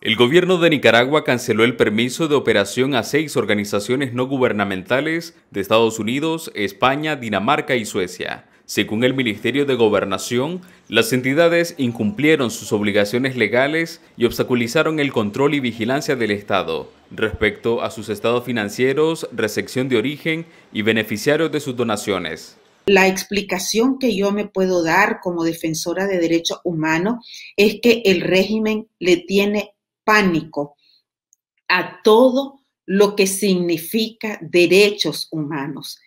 El gobierno de Nicaragua canceló el permiso de operación a seis organizaciones no gubernamentales de Estados Unidos, España, Dinamarca y Suecia. Según el Ministerio de Gobernación, las entidades incumplieron sus obligaciones legales y obstaculizaron el control y vigilancia del Estado respecto a sus estados financieros, recepción de origen y beneficiarios de sus donaciones. La explicación que yo me puedo dar como defensora de derechos humanos es que el régimen le tiene pánico a todo lo que significa derechos humanos.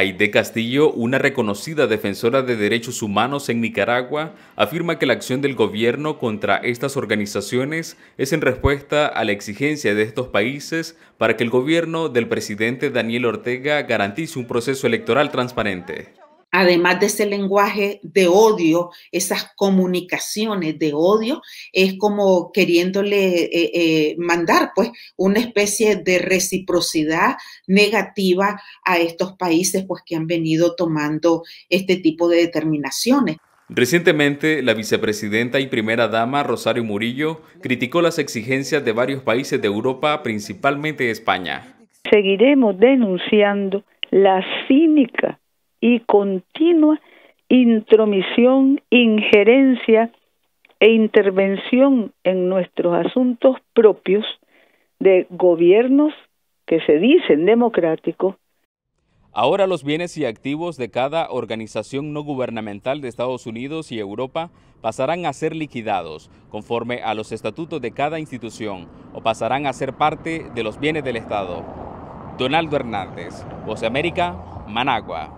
Aide Castillo, una reconocida defensora de derechos humanos en Nicaragua, afirma que la acción del gobierno contra estas organizaciones es en respuesta a la exigencia de estos países para que el gobierno del presidente Daniel Ortega garantice un proceso electoral transparente además de ese lenguaje de odio, esas comunicaciones de odio, es como queriéndole eh, eh, mandar pues una especie de reciprocidad negativa a estos países pues que han venido tomando este tipo de determinaciones. Recientemente, la vicepresidenta y primera dama Rosario Murillo criticó las exigencias de varios países de Europa, principalmente España. Seguiremos denunciando la cínica y continua intromisión, injerencia e intervención en nuestros asuntos propios de gobiernos que se dicen democráticos. Ahora los bienes y activos de cada organización no gubernamental de Estados Unidos y Europa pasarán a ser liquidados conforme a los estatutos de cada institución o pasarán a ser parte de los bienes del Estado. Donaldo Hernández, Voz América, Managua.